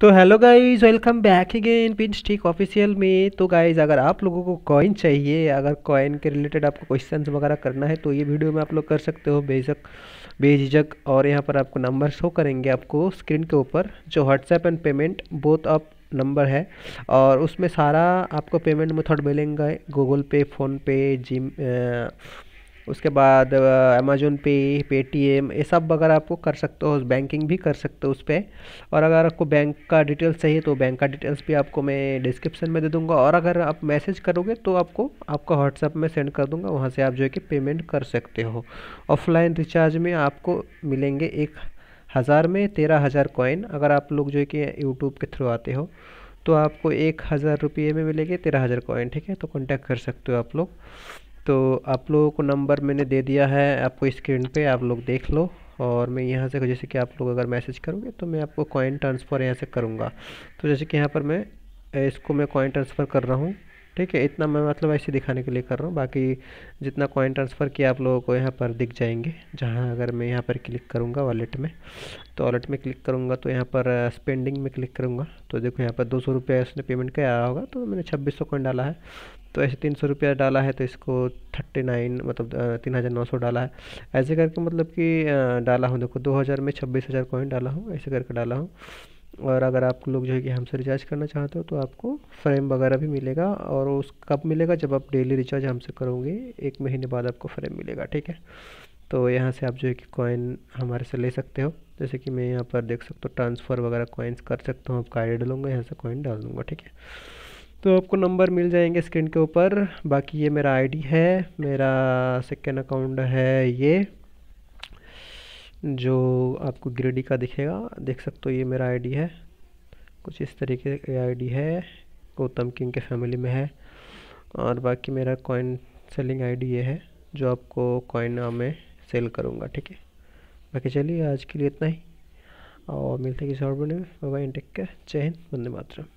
तो hello guys welcome back again pin stick official में तो गाइज अगर आप लोगों को कॉइन चाहिए अगर कॉइन के रिलेटेड आपको क्वेश्चन वगैरह करना है तो ये वीडियो में आप लोग कर सकते हो बेझक बेझिझक और यहाँ पर आपको नंबर शो करेंगे आपको स्क्रीन के ऊपर जो व्हाट्सएप एंड पेमेंट बोथ आप नंबर है और उसमें सारा आपको पेमेंट मेथड मिलेंगे गूगल पे फ़ोनपे जिम उसके बाद अमेजोन पे पेटीएम ये सब अगर आपको कर सकते हो बैंकिंग भी कर सकते हो उस पर और अगर आपको बैंक का डिटेल्स चाहिए तो बैंक का डिटेल्स भी आपको मैं डिस्क्रिप्शन में दे दूँगा और अगर आप मैसेज करोगे तो आपको आपका व्हाट्सअप में सेंड कर दूँगा वहाँ से आप जो है कि पेमेंट कर सकते हो ऑफलाइन रिचार्ज में आपको मिलेंगे एक हज़ार में तेरह हज़ार कॉइन अगर आप लोग जो है कि यूट्यूब के थ्रू आते हो तो आपको एक हज़ार रुपये में मिलेंगे तेरह हज़ार कॉइन ठीक है तो कॉन्टैक्ट कर सकते हो आप लोग तो आप लोगों को नंबर मैंने दे दिया है आपको स्क्रीन पे आप लोग देख लो और मैं यहाँ से जैसे कि आप लोग अगर मैसेज करोगे तो मैं आपको कॉइन ट्रांसफ़र यहाँ से करूँगा तो जैसे कि यहाँ पर मैं इसको मैं कॉइन ट्रांसफ़र कर रहा हूँ ठीक है इतना मैं मतलब ऐसे दिखाने के लिए कर रहा हूँ बाकी जितना कॉइन ट्रांसफ़र किया आप लोगों को यहाँ पर दिख जाएंगे जहाँ अगर मैं यहाँ पर क्लिक करूँगा वॉलेट में तो वॉलेट में क्लिक करूँगा तो यहाँ पर स्पेंडिंग में क्लिक करूँगा तो देखो यहाँ पर दो सौ रुपया उसने पेमेंट किया होगा तो मैंने छब्बीस सौ कॉइन डाला है तो ऐसे तीन सौ रुपया डाला है तो इसको थर्टी नाइन मतलब तीन हज़ार नौ सौ डाला है ऐसे करके मतलब कि डाला हूँ देखो दो हज़ार में छब्बीस हज़ार कॉइन डाला हूँ ऐसे करके डाला हूँ और अगर आप लोग जो है कि हमसे रिचार्ज करना चाहते हो तो आपको फ्रेम वगैरह भी मिलेगा और उस कब मिलेगा जब आप डेली रिचार्ज हमसे करोगे एक महीने बाद आपको फ्रेम मिलेगा ठीक है तो यहाँ से आप जो है कि कॉइन हमारे से ले सकते हो जैसे कि मैं यहाँ पर देख सकता हूँ ट्रांसफ़र वगैरह कॉइन्स कर सकता हूँ आपका आई डालूंगा यहाँ से कॉइन डाल दूँगा ठीक है तो आपको नंबर मिल जाएंगे स्क्रीन के ऊपर बाकी ये मेरा आईडी है मेरा सेकेंड अकाउंट है ये जो आपको ग्रेडी का दिखेगा देख सकते हो ये मेरा आईडी है कुछ इस तरीके की आईडी है गौतम किंग के फैमिली में है और बाकी मेरा कॉइन सेलिंग आईडी ये है जो आपको कॉइन में सेल करूँगा ठीक है बाकी चलिए आज के लिए इतना ही और मिलते हैं किसी और बने में टेक के जय हिंद बंदे मातरम